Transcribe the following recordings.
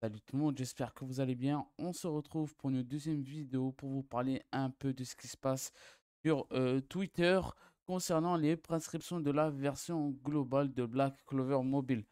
Salut tout le monde, j'espère que vous allez bien. On se retrouve pour une deuxième vidéo pour vous parler un peu de ce qui se passe sur euh, Twitter concernant les prescriptions de la version globale de Black Clover Mobile.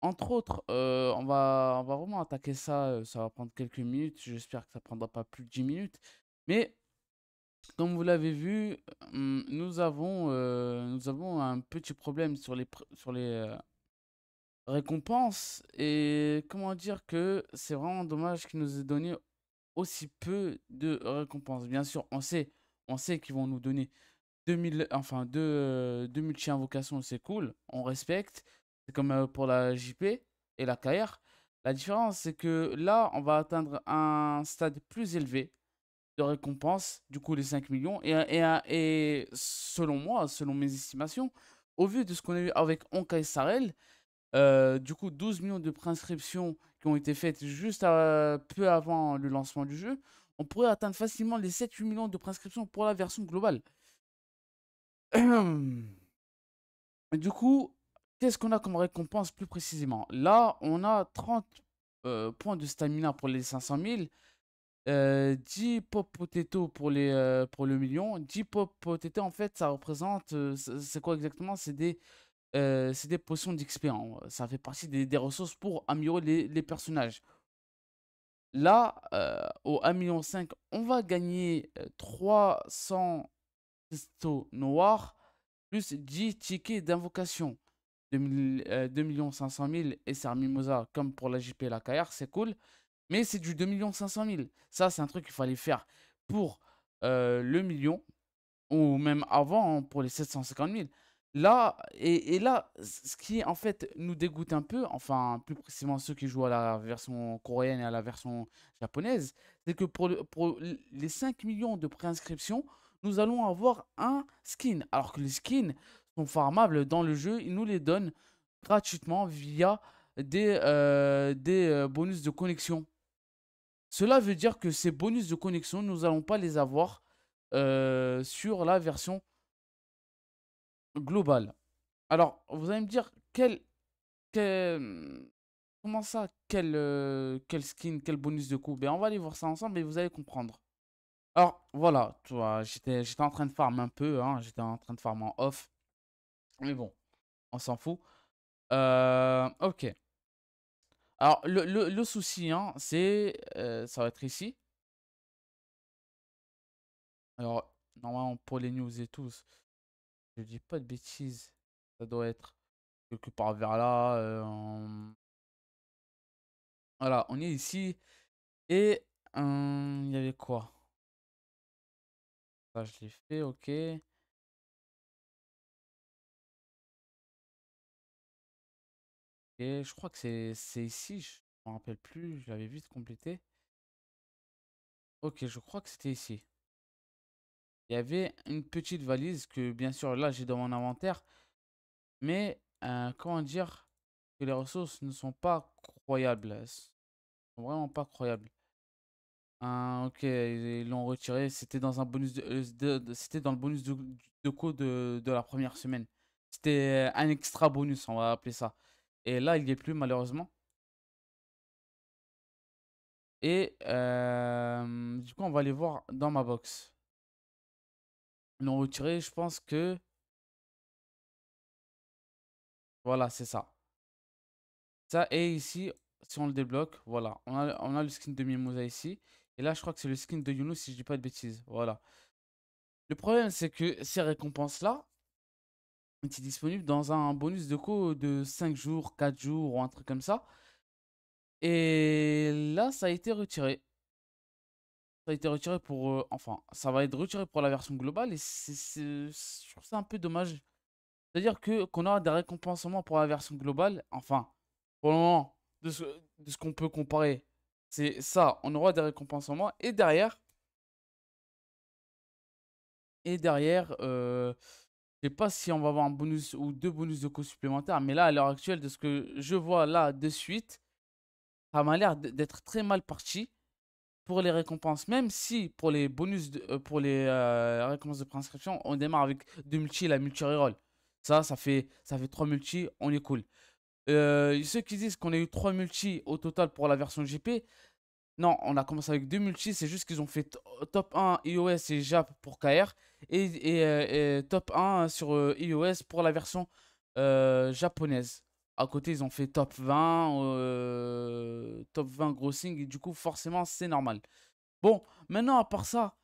Entre autres, euh, on, va, va vraiment attaquer ça, euh, ça va prendre quelques minutes, j'espère que ça ne prendra pas plus de 10 minutes. Mais comme vous l'avez vu, nous avons, nous avons un petit problème sur les, sur les récompense. Et comment dire que c'est vraiment dommage qu'ils nous aient donné aussi peu de récompenses. Bien sûr, on sait, on sait qu'ils vont nous donner 2000, enfin, 2, 2000 euh, chiens vocation, c'est cool, on respecte. C'est comme euh, pour la JP et la KR. La différence, c'est que là, on va atteindre un stade plus élevé de récompense, du coup les 5 millions. Et, et, et selon moi, selon mes estimations, au vu de ce qu'on a eu avec Onka et Sarel, euh, du coup, 12 millions de prescriptions qui ont été faites juste euh, peu avant le lancement du jeu. On pourrait atteindre facilement les 7-8 millions de prescriptions pour la version globale. du coup, qu'est-ce qu'on a comme récompense plus précisément Là, on a 30 euh, points de stamina pour les 500 000. 10 pop potato pour, les, pour le million. 10 pop potato, en fait, ça représente. c'est quoi exactement C'est des euh, c'est des potions d'XP. Euh, ça fait partie des, ressources pour améliorer les, personnages. Là, euh, au 1,5 million, on va gagner 300 cristaux noirs plus 10 tickets d'invocation. 2, 2 500 et c'est un mimosa comme pour la JP et la KR, c'est cool. Mais c'est du 2 500 000. Ça, c'est un truc qu'il fallait faire pour le million ou même avant hein, pour les 750 000. Là, et, là, ce qui en fait nous dégoûte un peu, enfin plus précisément ceux qui jouent à la version coréenne et à la version japonaise, c'est que pour, les 5 millions de préinscriptions, nous allons avoir un skin. Alors que les skins sont farmables dans le jeu, ils nous les donnent gratuitement via des, euh, des euh, bonus de connexion. Cela veut dire que ces bonus de connexion, nous allons pas les avoir euh, sur la version global. Alors, vous allez me dire, quel. Hum, comment ça euh, quel, skin Quel bonus de coup ben, On va aller voir ça ensemble et vous allez comprendre. Alors, voilà, toi j'étais en train de farm un peu, hein, j'étais en train de farm en off. Mais bon, on s'en fout. Euh, ok. Alors, le, le, le souci, hein, c'est... Euh, ça va être ici. Alors, normalement, pour les news et tous, je dis pas de bêtises. Ça doit être quelque part vers là. Voilà, on est ici. Et il y avait quoi Ça, bah, je l'ai fait, ok. Et je crois que c'est ici, je me rappelle plus, je l'avais vite complété. Ok, je crois que c'était ici il y avait une petite valise que bien sûr là j'ai dans mon inventaire. Mais euh, comment dire que les ressources ne sont pas croyables. vraiment pas croyables. Ah, ok, ils l'ont retiré. C'était dans un bonus euh, c'était dans le bonus de, de code de, la première semaine. C'était euh, un extra bonus, on va appeler ça. Et là, il n'y est plus malheureusement. Et du coup, on va aller voir dans ma box non retiré. Je pense que... Voilà, c'est ça. Ça, et ici, si on le débloque, voilà. On a, on a le skin de Mimosa ici. Et là, je crois que c'est le skin de Yunus, si je dis pas de bêtises. Voilà. Le problème, c'est que ces récompenses-là étaient disponibles dans un bonus de co de 5 jours, 4 jours ou un truc comme ça. Et là, ça a été retiré ça été retiré pour. Euh, enfin, ça va être retiré pour la version globale et c'est, je trouve ça un peu dommage. C'est-à-dire que qu'on aura des récompenses moins pour la version globale. Enfin, pour le moment, de ce, qu'on peut comparer, c'est ça. On aura des récompenses moins et derrière. Et derrière, je euh, je sais pas si on va avoir un bonus ou deux bonus de coûts supplémentaires, mais là, à l'heure actuelle, de ce que je vois là de suite, ça m'a l'air d'être très mal parti pour les récompenses, même si pour les bonus, euh, pour les euh, récompenses de préinscription, on démarre avec deux multi la multi reroll. Ça, ça fait, ça fait trois multi, on est cool. Euh, ceux qui disent qu'on a eu trois multi au total pour la version JP, non, on a commencé avec deux multi, c'est juste qu'ils ont fait top 1 iOS et Jap pour KR et, top 1 sur iOS pour la version japonaise à côté, ils ont fait top 20, euh, top 20 grossing, et du coup, forcément, c'est normal. Bon, maintenant, à part ça,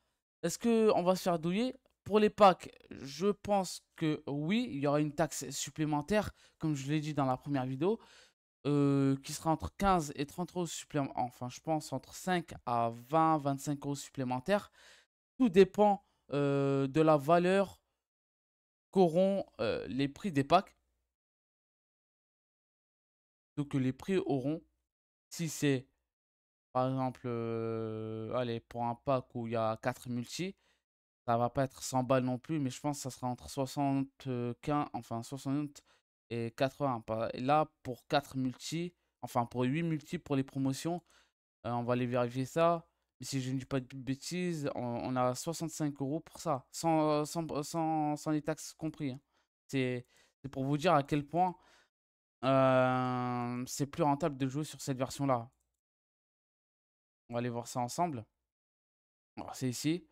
est-ce qu'on va se faire douiller Pour les packs, je pense que oui, il y aura une taxe supplémentaire, comme je l'ai dit dans la première vidéo, euh, qui sera entre 15 et 30 euros supplémentaires, enfin, je pense entre 5 à 20, 25 euros supplémentaires. Tout dépend euh, de la valeur qu'auront les prix des packs que les prix auront, si c'est par exemple, euh, allez, pour un pack où il y a 4 multi, ça va pas être 100 balles non plus, mais je pense que ça sera entre 75, enfin 60 et 80. Et là, pour quatre multi, enfin pour 8 multi pour les promotions, euh, on va aller vérifier ça. Mais si je ne dis pas de bêtises, on, a 65 euros pour ça, sans, sans, sans, les taxes compris. Hein. C'est pour vous dire à quel point c'est plus rentable de jouer sur cette version-là. On va aller voir ça ensemble. C'est ici.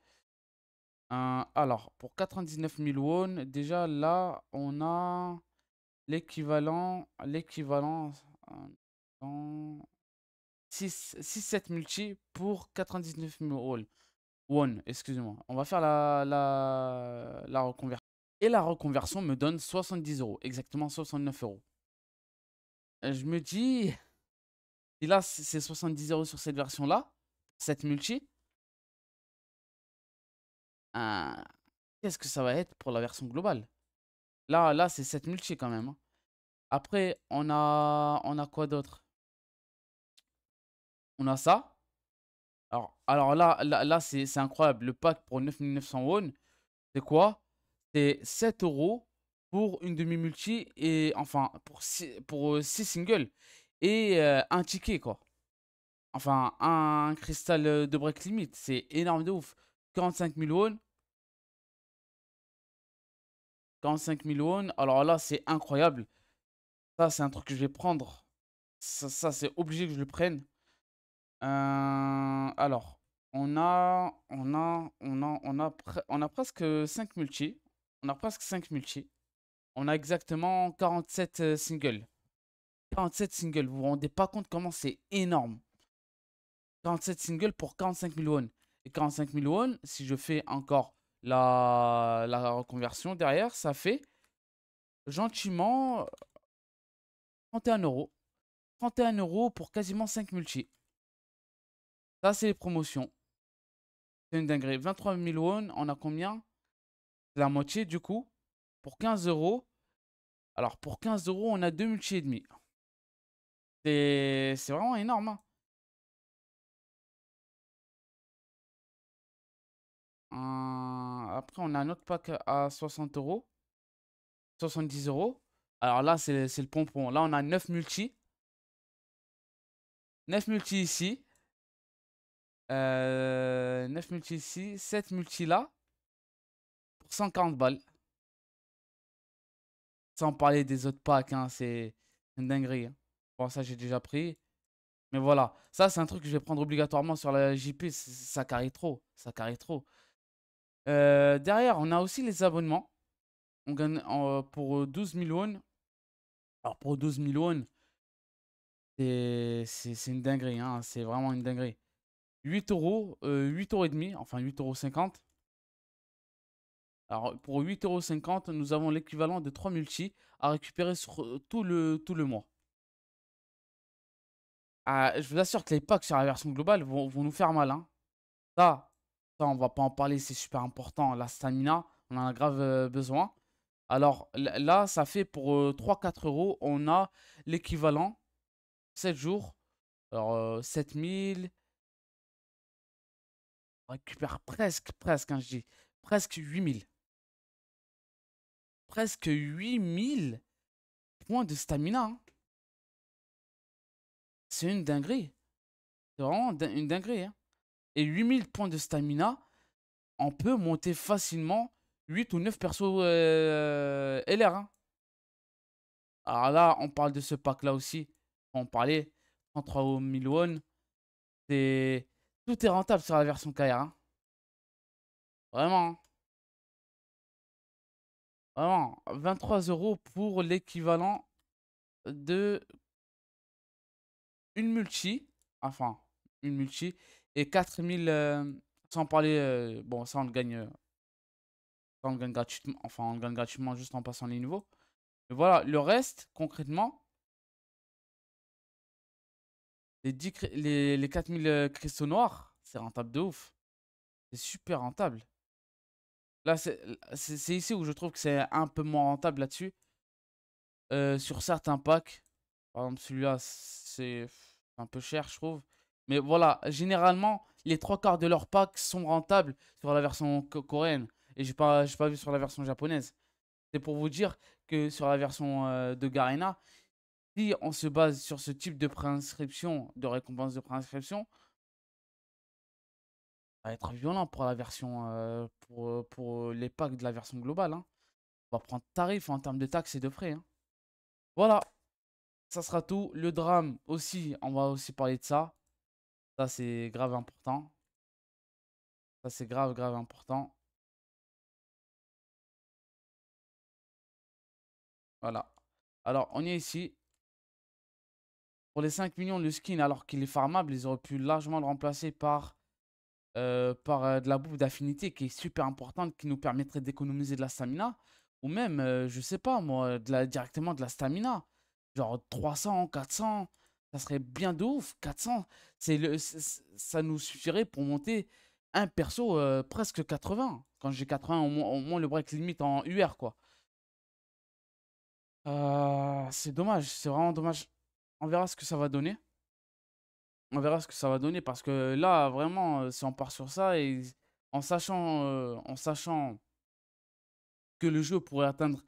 Hein, alors, pour 99 000 won, déjà là, on a l'équivalent, l'équivalent 6-7 euh, multi pour 99 000 won. excusez-moi. On va faire la, la, la reconversion. Et la reconversion me donne 70 euros, exactement 69 euros. Euh, je me dis... si là, c'est 70 euros sur cette version-là, cette multi. Ah, qu'est-ce que ça va être pour la version globale Là, là c'est cette multi quand même. Hein. Après, on a, on a quoi d'autre On a ça. Alors, alors là, là, là c'est incroyable. Le pack pour 9900 won, c'est quoi C'est 7 euros une demi-multi et enfin pour pour euh, six singles et euh, un ticket quoi. Enfin, un cristal euh, de break limit, c'est énorme de ouf. 45 000 won. 45 won, alors là c'est incroyable. Ça c'est un truc que je vais prendre. Ça, c'est obligé que je le prenne. alors, on a, on a, on a, on a, on a presque 5 multi. On a presque 5 multi on a exactement 47 euh, singles. 47 singles, vous vous rendez pas compte comment c'est énorme. 47 singles pour 45 000 won. Et 45 000 won, si je fais encore la, la reconversion derrière, ça fait gentiment 31 euh, euros. 31 euros pour quasiment 5 multi. Ça, c'est les promotions. C'est une dinguerie. 23 000 won, on a combien la moitié du coup. 15 euros, alors pour 15 euros, on a deux multi et demi. C'est vraiment énorme. Hein. après, on a un autre pack à 60 euros. 70 euros. Alors là, c'est le pompon. Là, on a 9 multi. 9 multi ici. 9 euh, multi ici. 7 multi là. Pour 140 balles. Sans parler des autres packs, hein, c'est une dinguerie. Hein. Bon, ça, j'ai déjà pris. Mais voilà, ça, c'est un truc que je vais prendre obligatoirement sur la JP. Ça carré trop, ça carré trop. Euh, derrière, on a aussi les abonnements. On gagne pour 12 000 won. Alors, pour 12 000 won, c'est une dinguerie. Hein, c'est vraiment une dinguerie. 8 euros, 8 euh, euros et demi, enfin 8 euros alors, pour 8,50€, nous avons l'équivalent de 3 multi à récupérer sur euh, tout le, tout le mois. Ah, je vous assure que les packs sur la version globale vont, nous faire mal. Hein. Ça, ça, on va pas en parler, c'est super important. La stamina, on en a grave euh, besoin. Alors là, ça fait pour 3-4 euh, euros, on a l'équivalent 7 jours. Alors, 7000. On récupère presque, presque, hein, je dis. Presque 8000 presque 8000 points de stamina. Hein. C'est une dinguerie. C'est vraiment une dinguerie. Hein. Et 8000 points de stamina, on peut monter facilement 8 ou 9 persos euh, LR. Hein. Alors là, on parle de ce pack-là aussi. On parlait 33 won. C'est... Tout est rentable sur la version KR. Vraiment. Vraiment, 23 euros pour l'équivalent de une multi, enfin, une multi, et 4000, euh, sans parler, euh, bon, ça on le gagne, euh, on le gagne gratuitement, enfin, on le gagne gratuitement juste en passant les niveaux. mais voilà, le reste, concrètement, les, les 4000 cristaux noirs, c'est rentable de ouf. C'est super rentable. Là, c'est ici où je trouve que c'est un peu moins rentable là-dessus. Euh, sur certains packs. Par exemple, celui-là, c'est un peu cher, je trouve. Mais voilà, généralement, les trois quarts de leurs packs sont rentables sur la version coréenne. Et je pas, pas vu sur la version japonaise. C'est pour vous dire que sur la version euh, de Garena, si on se base sur ce type de préinscription, de récompense de préinscription, être violent pour la version euh, pour, euh, pour euh, les packs de la version globale. Hein. On va prendre tarif en termes de taxes et de frais. Hein. Voilà, ça sera tout. Le drame aussi, on va aussi parler de ça. Ça c'est grave important. Ça c'est grave grave important. Voilà. Alors on est ici. Pour les 5 millions, de skin, alors qu'il est farmable, ils auraient pu largement le remplacer par euh, par euh, de la bouffe d'affinité qui est super importante, qui nous permettrait d'économiser de la stamina. Ou même, euh, je sais pas moi, de directement de la stamina. Genre 300, 400, ça serait bien de ouf. 400, c'est le, ça nous suffirait pour monter un perso presque 80. Quand j'ai 80, au moins, le break limite en UR quoi. c'est dommage, c'est vraiment dommage. On verra ce que ça va donner. On verra ce que ça va donner parce que là, vraiment, euh, si on part sur ça et en sachant, euh, en sachant que le jeu pourrait atteindre,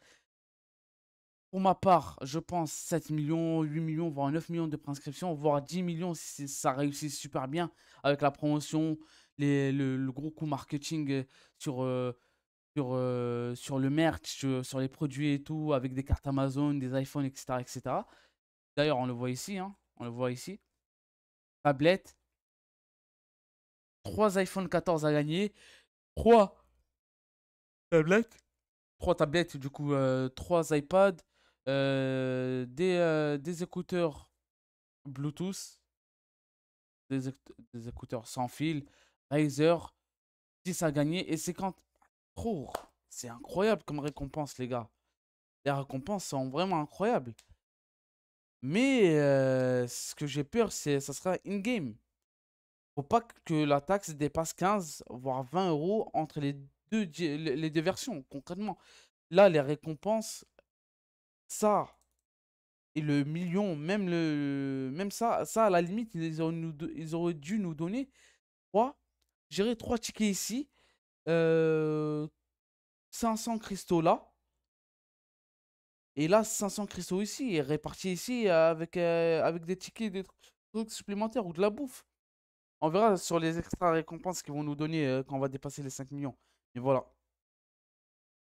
pour ma part, je pense 7 millions, 8 millions, voire 9 millions de prescriptions, voire 10 millions si ça réussit super bien avec la promotion, le, gros coup marketing euh, sur. sur, sur, le merch, sur les produits et tout, avec des cartes Amazon, des iPhones, etc. etc. D'ailleurs, on le voit ici, hein, on le voit ici tablette, 3 iPhone 14 à gagner, 3 tablettes, 3 tablettes, du coup, euh, 3 iPads, euh, des, euh, des, écouteurs Bluetooth, des, écouteurs sans fil, Razer, 10 à gagner et 50 trop. C'est incroyable comme récompense, les gars. Les récompenses sont vraiment incroyables. Mais euh, ce que j'ai peur, c'est ça sera in-game. Faut pas que la taxe dépasse 15, voire 20 euros entre les deux, les deux versions, concrètement. Là, les récompenses, ça et le million, même, le, même ça, ça, à la limite, ils auraient, nous, ils auraient dû nous donner 3, J'irai trois tickets ici. 500 euh, cristaux là. Et là, 500 cristaux ici, répartis ici avec, euh, avec des tickets, des trucs supplémentaires ou de la bouffe. On verra sur les extra récompenses qu'ils vont nous donner euh, quand on va dépasser les 5 millions. Mais voilà.